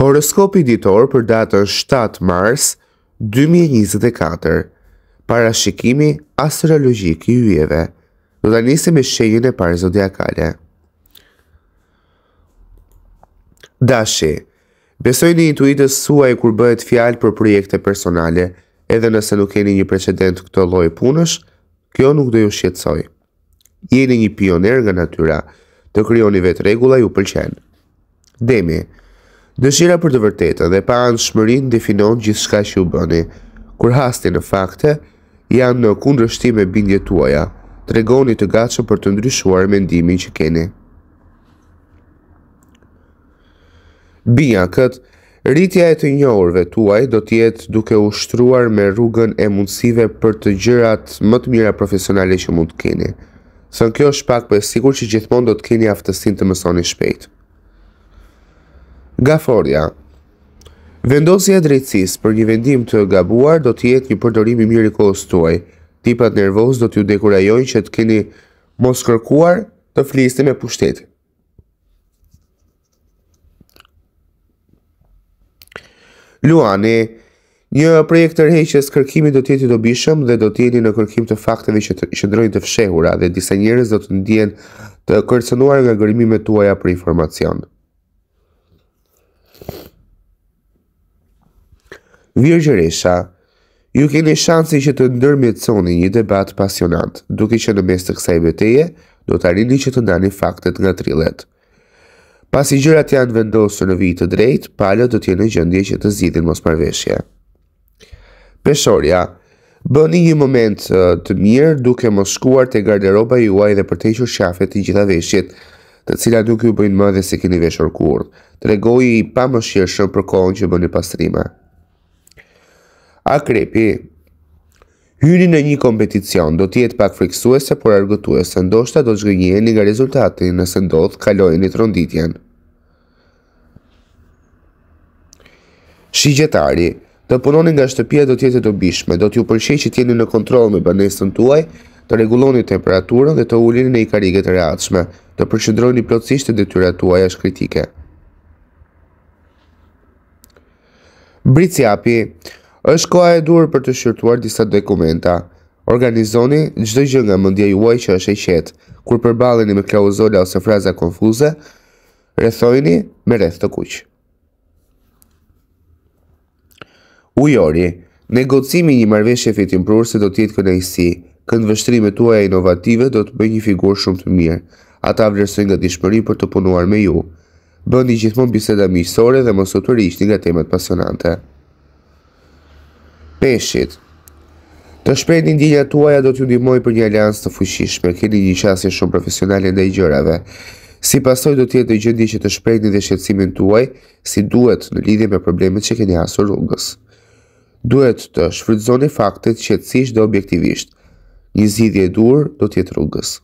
Horoskopi ditor për datën 7 mars 2024 Parashikimi astrologjik i yjeve Do ta nisim me shenjën e parë zodiakale Dashi Besoj një intuitës suaj kur bëhet fjalë për projekte personale, edhe nëse nuk keni një precedent këto lloj punësh, kjo nuk do ju shqetësoj. Jeni një pioner nga natyra, të krijoni vetë rregulla ju pëlqen. Demi, Dëshira për të vërtetën dhe pa anë shmërin definon gjithë shka që u bëni. Kur hasti në fakte, janë në kundrështim e bindje tuaja, të regoni të gacën për të ndryshuar mendimin që keni. Bia këtë, rritja e të njohërve tuaj do tjetë duke u shtruar me rrugën e mundësive për të gjërat më të mira profesionale që mund të keni. Sën kjo është pak për sigur që gjithmon do të keni aftësin të mësoni shpejtë. Gaforja Vendosja drejtsis për një vendim të gabuar do t'jetë një përdorimi mirë i kohës tuaj. Tipat nervoz do t'ju dekurajojnë që t'keni mos kërkuar të fliste me pushtet. Luani Një projekt të rejqës kërkimit do t'jeti dobishëm dhe do t'jeni në kërkim të fakteve që të shëndrojnë të fshehura dhe disa njerës do të ndjen të kërcenuar nga gërimime tuaja për informacionë. Virgjëresha, ju keni shansi që të ndërmjet një debat pasionant, duke që në mes të kësaj beteje, do të arini që të ndani faktet nga trilet. Pas i gjërat janë vendosë në vitë të drejt, palët do t'jene në gjëndje që të zidhin mos përveshje. Peshorja, bëni një moment të mirë duke mos shkuar të garderoba juaj dhe për të shafet i gjitha veshjet, të cila duke ju bëjnë më dhe se keni veshër kur, të regoji i pa më shqirë për kohën që bëni pastrima. Akrepi Hyri në një kompeticion do tjetë pak friksuese, por argëtuese, ndoshta do zhgënjeni nga rezultati nëse ndodhë kalojnë i tronditjen. Shigjetari Të punoni nga shtëpia do tjetë të bishme, do t'ju përshej që tjeni në kontrol me banesën tuaj, të regulonit temperaturën dhe të ullin në i kariget e reatshme, të përshëndroni plotësisht të detyra tuaj është kritike është koha e dur për të shqyrtuar disa dokumenta. Organizoni gjithë gjë nga mendja juaj që është e qetë. Kur përballeni me klauzola ose fraza konfuze, rethojni me rreth të kuq. Ujori, negocimi i një marrëveshje fitimprurse do të jetë kënaqësi. Kënd vështrimet tuaja inovative do të bëjë një figurë shumë të mirë. Ata vlerësojnë gatishmëri për të punuar me ju. Bëni gjithmonë biseda miqësore dhe mos u nga temat pasionante peshit. Të shpejt një ndjenja tuaja do t'ju ndihmoj për një alians të fuqishme, keni një qasje shumë profesionale ndaj gjërave. Si pasoj do t'jetë në gjëndi që të shprejni dhe shqetsimin tuaj, si duhet në lidhje me problemet që keni asur rrugës. Duhet të shfrydzoni faktet qëtësisht dhe objektivisht. Një zidhje dur do t'jetë rrugës.